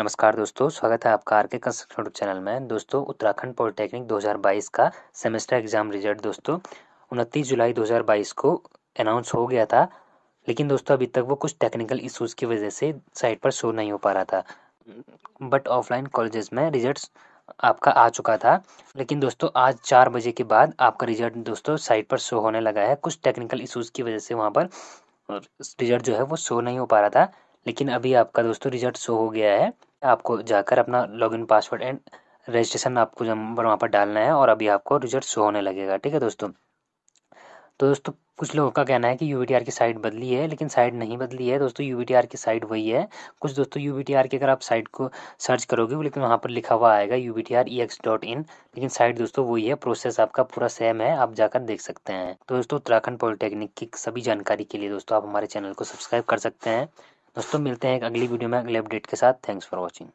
नमस्कार दोस्तों स्वागत है आपका आर के कंस्ट्रक्शन यूट्यूब चैनल में दोस्तों उत्तराखंड पॉलिटेक्निक 2022 का सेमेस्टर एग्जाम रिजल्ट दोस्तों उनतीस जुलाई 2022 को अनाउंस हो गया था लेकिन दोस्तों अभी तक वो कुछ टेक्निकल इश्यूज की वजह से साइट पर शो नहीं हो पा रहा था बट ऑफलाइन कॉलेजेस में रिजल्ट आपका आ चुका था लेकिन दोस्तों आज चार बजे के बाद आपका रिजल्ट दोस्तों साइट पर शो होने लगा है कुछ टेक्निकल इशूज़ की वजह से वहाँ पर रिजल्ट जो है वो शो नहीं हो पा रहा था लेकिन अभी आपका दोस्तों रिजल्ट शो हो गया है आपको जाकर अपना लॉगिन पासवर्ड एंड रजिस्ट्रेशन आपको नंबर वहाँ पर डालना है और अभी आपको रिजल्ट शो होने लगेगा ठीक है दोस्तों तो दोस्तों कुछ लोगों का कहना है कि यू की साइट बदली है लेकिन साइट नहीं बदली है दोस्तों यू की साइट वही है कुछ दोस्तों यू की अगर आप साइट को सर्च करोगे लेकिन वहाँ पर लिखा हुआ आएगा यू e लेकिन साइट दोस्तों वही है प्रोसेस आपका पूरा सेम है आप जाकर देख सकते हैं तो दोस्तों उत्तराखंड पॉलिटेक्निक की सभी जानकारी के लिए दोस्तों आप हमारे चैनल को सब्सक्राइब कर सकते हैं दोस्तों मिलते हैं एक अगली वीडियो में अगले अपडेट के साथ थैंक्स फॉर वॉचिंग